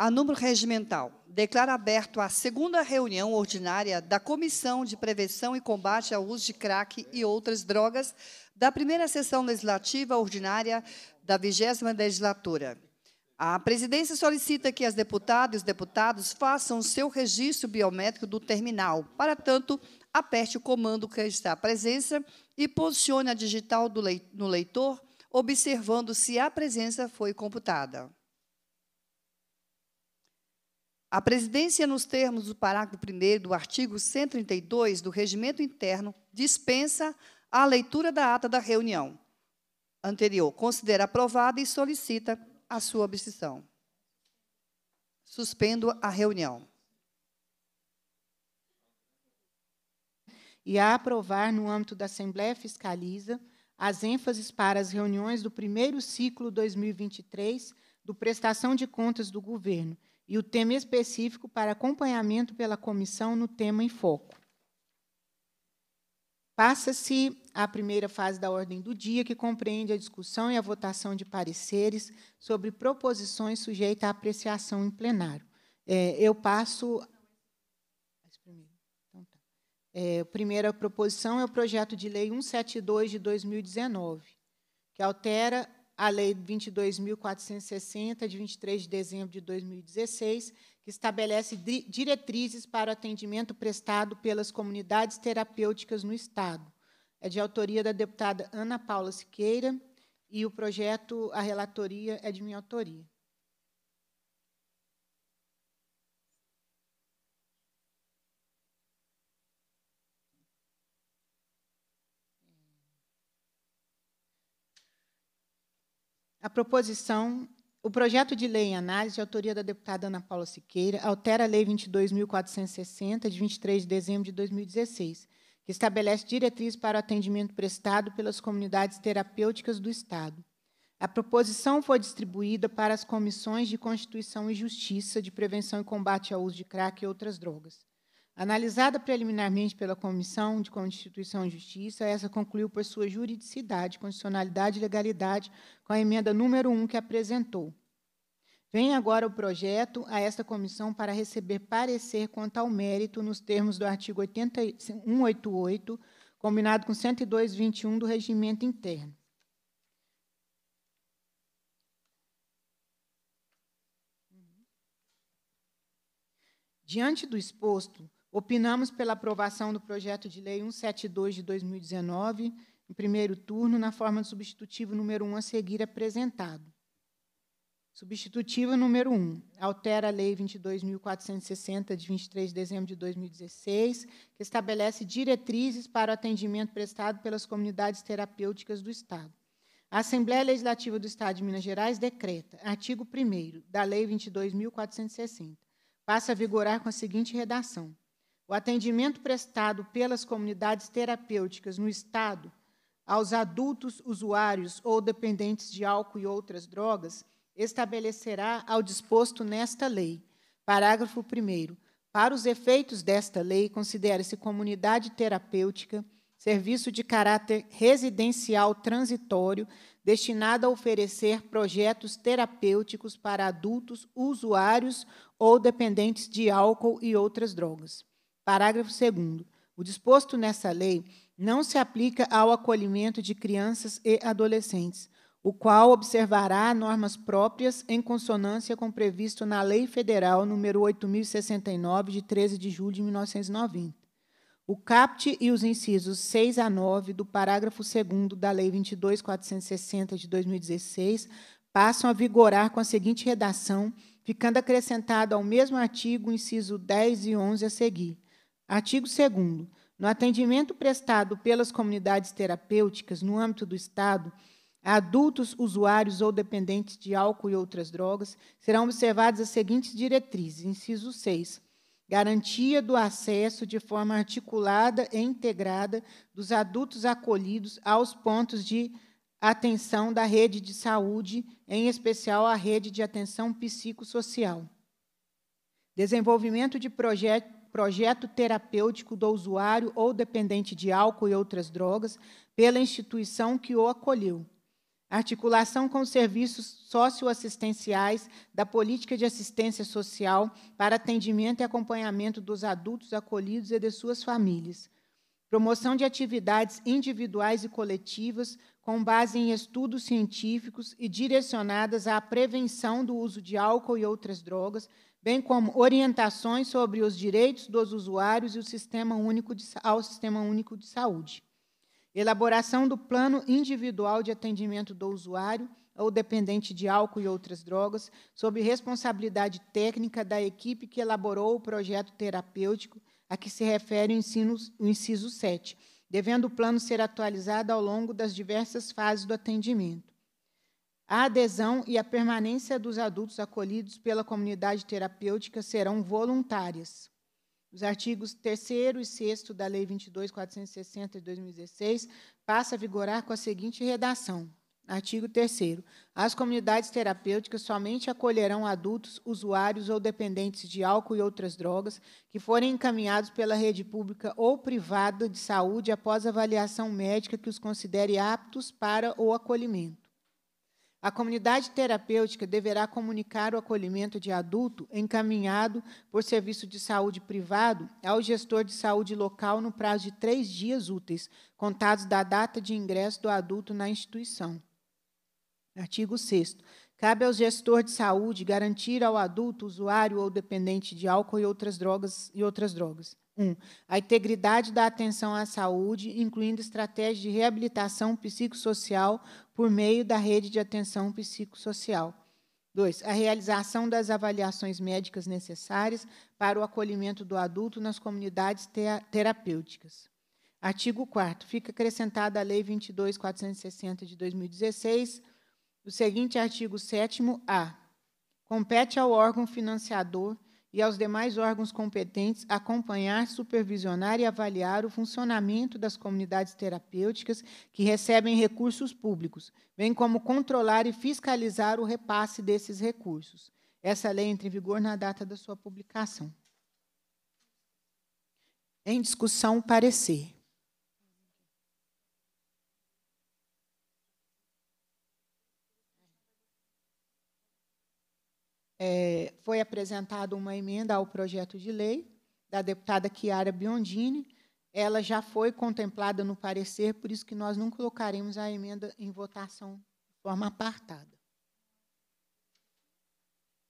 a número regimental, declara aberto a segunda reunião ordinária da Comissão de Prevenção e Combate ao Uso de Crack e Outras Drogas da primeira sessão legislativa ordinária da vigésima legislatura. A presidência solicita que as deputadas e os deputados façam seu registro biométrico do terminal. Para tanto, aperte o comando que está à presença e posicione a digital leit no leitor, observando se a presença foi computada. A presidência, nos termos do parágrafo 1 do artigo 132 do Regimento Interno, dispensa a leitura da ata da reunião anterior, considera aprovada e solicita a sua abstenção. Suspendo a reunião. E a aprovar, no âmbito da Assembleia Fiscaliza, as ênfases para as reuniões do primeiro ciclo 2023 do Prestação de Contas do Governo, e o tema específico para acompanhamento pela comissão no tema em foco. Passa-se à primeira fase da ordem do dia, que compreende a discussão e a votação de pareceres sobre proposições sujeitas à apreciação em plenário. É, eu passo. Então tá. É, a primeira proposição é o projeto de lei 172 de 2019, que altera a Lei 22.460, de 23 de dezembro de 2016, que estabelece diretrizes para o atendimento prestado pelas comunidades terapêuticas no Estado. É de autoria da deputada Ana Paula Siqueira e o projeto, a relatoria, é de minha autoria. A proposição, o projeto de lei em análise, de autoria da deputada Ana Paula Siqueira, altera a Lei 22.460, de 23 de dezembro de 2016, que estabelece diretrizes para o atendimento prestado pelas comunidades terapêuticas do Estado. A proposição foi distribuída para as comissões de Constituição e Justiça, de Prevenção e Combate ao Uso de Crack e outras drogas, Analisada preliminarmente pela Comissão de Constituição e Justiça, essa concluiu por sua juridicidade, condicionalidade, e legalidade com a emenda número 1 que apresentou. Vem agora o projeto a esta comissão para receber parecer quanto ao mérito nos termos do artigo 80, 188, combinado com 102.21 do regimento interno. Diante do exposto, Opinamos pela aprovação do projeto de lei 172 de 2019, em primeiro turno, na forma do substitutivo número 1 a seguir apresentado. Substitutivo número 1. Altera a Lei 22.460, de 23 de dezembro de 2016, que estabelece diretrizes para o atendimento prestado pelas comunidades terapêuticas do Estado. A Assembleia Legislativa do Estado de Minas Gerais decreta, artigo 1 da Lei 22.460, passa a vigorar com a seguinte redação: o atendimento prestado pelas comunidades terapêuticas no Estado aos adultos usuários ou dependentes de álcool e outras drogas estabelecerá ao disposto nesta lei. Parágrafo 1. Para os efeitos desta lei, considera-se comunidade terapêutica serviço de caráter residencial transitório destinado a oferecer projetos terapêuticos para adultos usuários ou dependentes de álcool e outras drogas. Parágrafo 2. O disposto nessa lei não se aplica ao acolhimento de crianças e adolescentes, o qual observará normas próprias em consonância com o previsto na Lei Federal nº 8069 de 13 de julho de 1990. O CAPT e os incisos 6 a 9 do parágrafo 2 da Lei 22460 de 2016 passam a vigorar com a seguinte redação, ficando acrescentado ao mesmo artigo o inciso 10 e 11 a seguir Artigo 2. No atendimento prestado pelas comunidades terapêuticas no âmbito do Estado, a adultos usuários ou dependentes de álcool e outras drogas serão observadas as seguintes diretrizes: inciso 6. Garantia do acesso de forma articulada e integrada dos adultos acolhidos aos pontos de atenção da rede de saúde, em especial a rede de atenção psicossocial. Desenvolvimento de projetos projeto terapêutico do usuário ou dependente de álcool e outras drogas pela instituição que o acolheu. Articulação com serviços socioassistenciais da política de assistência social para atendimento e acompanhamento dos adultos acolhidos e de suas famílias. Promoção de atividades individuais e coletivas com base em estudos científicos e direcionadas à prevenção do uso de álcool e outras drogas, bem como orientações sobre os direitos dos usuários e o sistema único de, ao Sistema Único de Saúde. Elaboração do plano individual de atendimento do usuário ou dependente de álcool e outras drogas, sob responsabilidade técnica da equipe que elaborou o projeto terapêutico a que se refere o, ensino, o inciso 7, devendo o plano ser atualizado ao longo das diversas fases do atendimento. A adesão e a permanência dos adultos acolhidos pela comunidade terapêutica serão voluntárias. Os artigos 3 e 6 da Lei 22.460 de 2016 passa a vigorar com a seguinte redação. Artigo 3 As comunidades terapêuticas somente acolherão adultos, usuários ou dependentes de álcool e outras drogas que forem encaminhados pela rede pública ou privada de saúde após avaliação médica que os considere aptos para o acolhimento. A comunidade terapêutica deverá comunicar o acolhimento de adulto encaminhado por serviço de saúde privado ao gestor de saúde local no prazo de três dias úteis, contados da data de ingresso do adulto na instituição. Artigo 6. Cabe ao gestor de saúde garantir ao adulto, usuário ou dependente de álcool e outras drogas, e outras drogas 1. A integridade da atenção à saúde, incluindo estratégias de reabilitação psicossocial por meio da rede de atenção psicossocial. 2. A realização das avaliações médicas necessárias para o acolhimento do adulto nas comunidades te terapêuticas. Artigo 4. Fica acrescentada à Lei 22.460 de 2016 o seguinte artigo 7A. Compete ao órgão financiador e aos demais órgãos competentes acompanhar, supervisionar e avaliar o funcionamento das comunidades terapêuticas que recebem recursos públicos, bem como controlar e fiscalizar o repasse desses recursos. Essa lei entra em vigor na data da sua publicação. Em discussão, parecer. é, foi apresentada uma emenda ao projeto de lei da deputada Chiara Biondini. Ela já foi contemplada no parecer, por isso que nós não colocaremos a emenda em votação de forma apartada.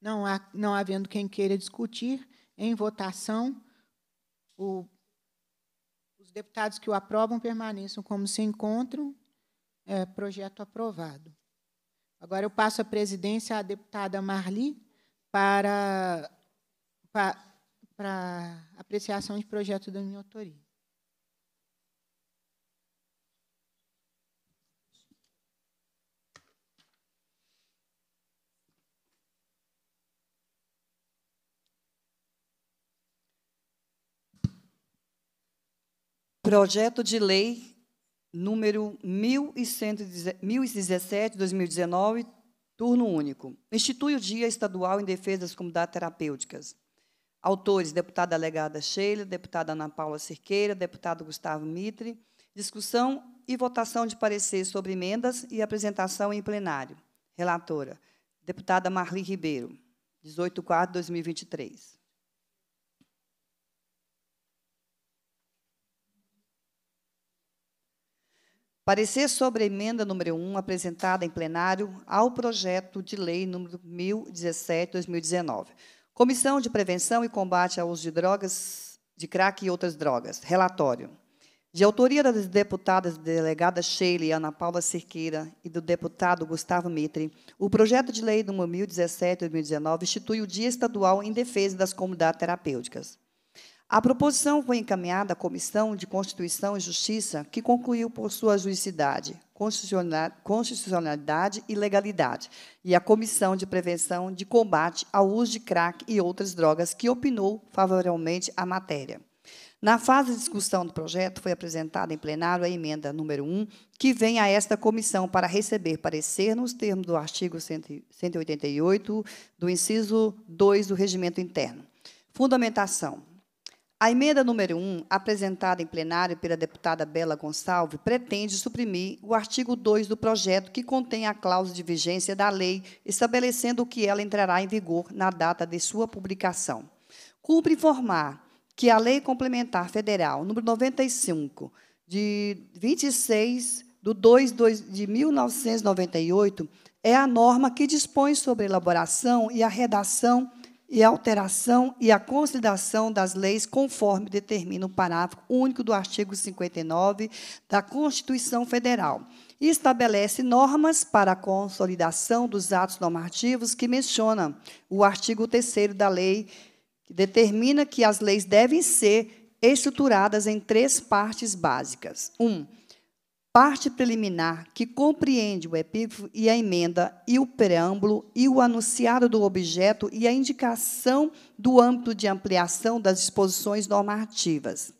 Não, há, não havendo quem queira discutir, em votação, o, os deputados que o aprovam permaneçam como se encontram. É, projeto aprovado. Agora eu passo a presidência à deputada Marli para, para, para apreciação de projeto da minha autoria. Projeto de Lei número 1117, 2019, Turno único. Institui o Dia Estadual em Defesa das Comunidades Terapêuticas. Autores: deputada delegada Sheila, deputada Ana Paula Cerqueira, deputado Gustavo Mitre. Discussão e votação de parecer sobre emendas e apresentação em plenário. Relatora: deputada Marli Ribeiro, 18 de 2023. Parecer sobre a emenda número 1, apresentada em plenário ao projeto de lei número 1017/2019. Comissão de Prevenção e Combate ao Uso de Drogas, de Crack e Outras Drogas. Relatório. De autoria das deputadas Delegadas Sheila e Ana Paula Cerqueira e do deputado Gustavo Mitre, o projeto de lei número 1017/2019 institui o Dia Estadual em Defesa das Comunidades Terapêuticas. A proposição foi encaminhada à Comissão de Constituição e Justiça, que concluiu por sua juridicidade, constitucionalidade e legalidade, e à Comissão de Prevenção de Combate ao Uso de Crack e outras drogas, que opinou favoravelmente à matéria. Na fase de discussão do projeto, foi apresentada em plenário a emenda número 1, que vem a esta comissão para receber parecer nos termos do artigo 188 do inciso 2 do Regimento Interno. Fundamentação. A emenda número 1, apresentada em plenário pela deputada Bela Gonçalves, pretende suprimir o artigo 2 do projeto que contém a cláusula de vigência da lei, estabelecendo que ela entrará em vigor na data de sua publicação. Cumpre informar que a Lei Complementar Federal número 95, de 26 de 2 de 1998, é a norma que dispõe sobre a elaboração e a redação e a alteração e a consolidação das leis conforme determina o parágrafo único do artigo 59 da Constituição Federal. E estabelece normas para a consolidação dos atos normativos que menciona o artigo 3 da lei, que determina que as leis devem ser estruturadas em três partes básicas. 1. Um, parte preliminar, que compreende o epígrafo e a emenda, e o preâmbulo, e o anunciado do objeto e a indicação do âmbito de ampliação das disposições normativas.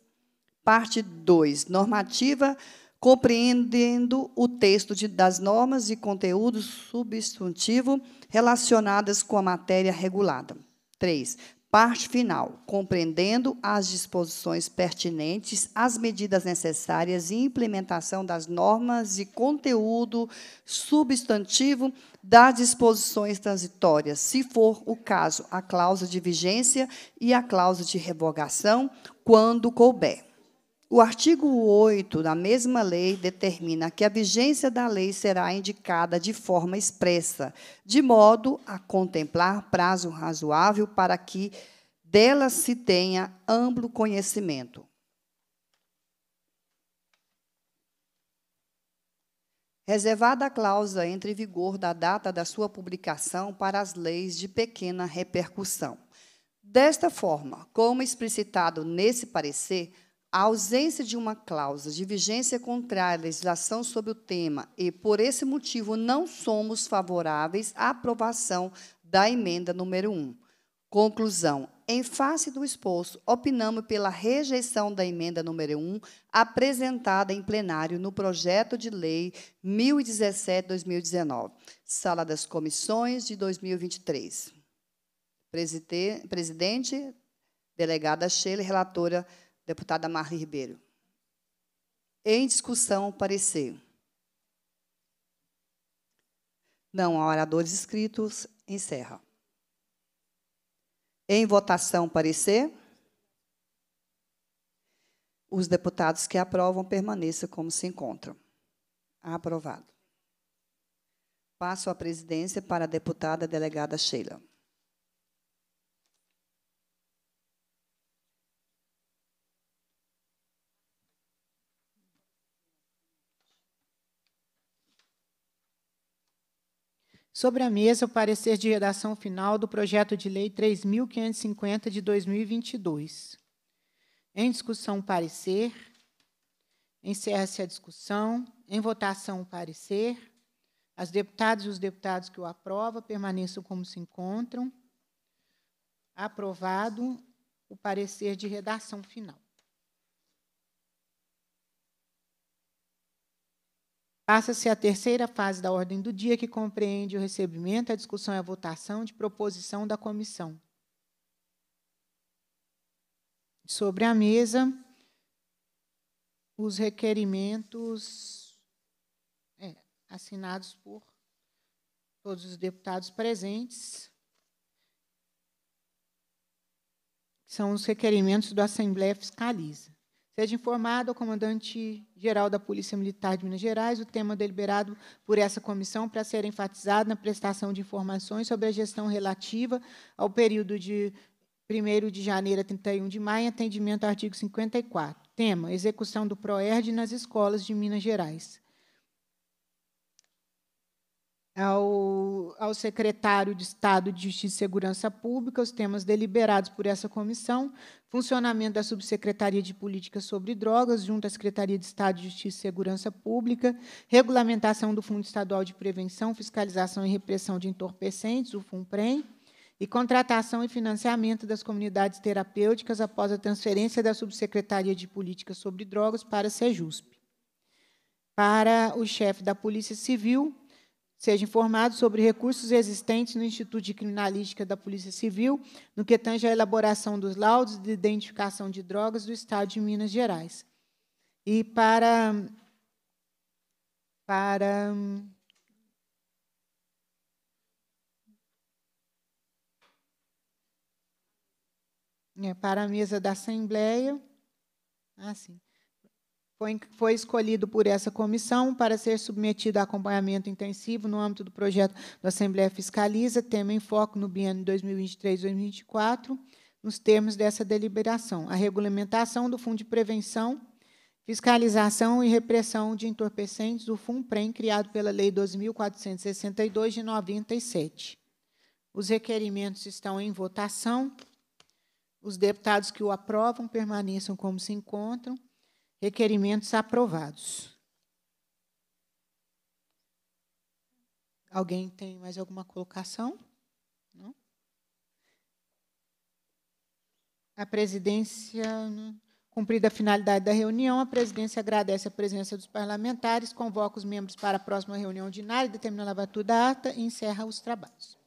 Parte 2. Normativa, compreendendo o texto de, das normas e conteúdo substantivo relacionadas com a matéria regulada. 3. Parte final, compreendendo as disposições pertinentes, as medidas necessárias e implementação das normas e conteúdo substantivo das disposições transitórias, se for o caso, a cláusula de vigência e a cláusula de revogação, quando couber. O artigo 8 da mesma lei determina que a vigência da lei será indicada de forma expressa, de modo a contemplar prazo razoável para que dela se tenha amplo conhecimento. Reservada a cláusula entre vigor da data da sua publicação para as leis de pequena repercussão. Desta forma, como explicitado nesse parecer, a ausência de uma cláusula de vigência contrária à legislação sobre o tema e, por esse motivo, não somos favoráveis à aprovação da emenda número 1. Conclusão. Em face do exposto, opinamos pela rejeição da emenda número 1 apresentada em plenário no projeto de lei 1017/2019, Sala das Comissões de 2023. Presidente, delegada Sheila, relatora deputada Marli Ribeiro. Em discussão, parecer. Não há oradores inscritos. Encerra. Em votação, parecer. Os deputados que aprovam permaneçam como se encontram. Aprovado. Passo a presidência para a deputada delegada Sheila. Sobre a mesa, o parecer de redação final do projeto de lei 3.550 de 2022. Em discussão, o parecer. Encerra-se a discussão. Em votação, o parecer. As deputadas e os deputados que o aprovam permaneçam como se encontram. Aprovado o parecer de redação final. Passa-se a terceira fase da ordem do dia, que compreende o recebimento, a discussão e a votação de proposição da comissão. Sobre a mesa, os requerimentos é, assinados por todos os deputados presentes. São os requerimentos da Assembleia Fiscaliza. Seja informado ao comandante-geral da Polícia Militar de Minas Gerais o tema deliberado por essa comissão para ser enfatizado na prestação de informações sobre a gestão relativa ao período de 1 de janeiro a 31 de maio, em atendimento ao artigo 54. Tema: execução do PROERD nas escolas de Minas Gerais ao, ao secretário de Estado de Justiça e Segurança Pública os temas deliberados por essa comissão, funcionamento da Subsecretaria de Política sobre Drogas, junto à Secretaria de Estado de Justiça e Segurança Pública, regulamentação do Fundo Estadual de Prevenção, Fiscalização e Repressão de Entorpecentes, o FUNPREM, e contratação e financiamento das comunidades terapêuticas após a transferência da Subsecretaria de Política sobre Drogas para a SEJUSP. Para o chefe da Polícia Civil, seja informado sobre recursos existentes no Instituto de Criminalística da Polícia Civil, no que tange à elaboração dos laudos de identificação de drogas do Estado de Minas Gerais. E para. Para. É, para a mesa da Assembleia. Ah, sim foi, foi escolhido por essa comissão para ser submetido a acompanhamento intensivo no âmbito do projeto da Assembleia Fiscaliza, tema em foco no biênio 2023-2024, nos termos dessa deliberação. A regulamentação do Fundo de Prevenção, Fiscalização e Repressão de Entorpecentes, o FUNPREM, criado pela Lei 12.462, de 97. Os requerimentos estão em votação. Os deputados que o aprovam permaneçam como se encontram. Requerimentos aprovados. Alguém tem mais alguma colocação? Não? A presidência, cumprida a finalidade da reunião, a presidência agradece a presença dos parlamentares, convoca os membros para a próxima reunião ordinária, determina a lavatura da ata e encerra os trabalhos.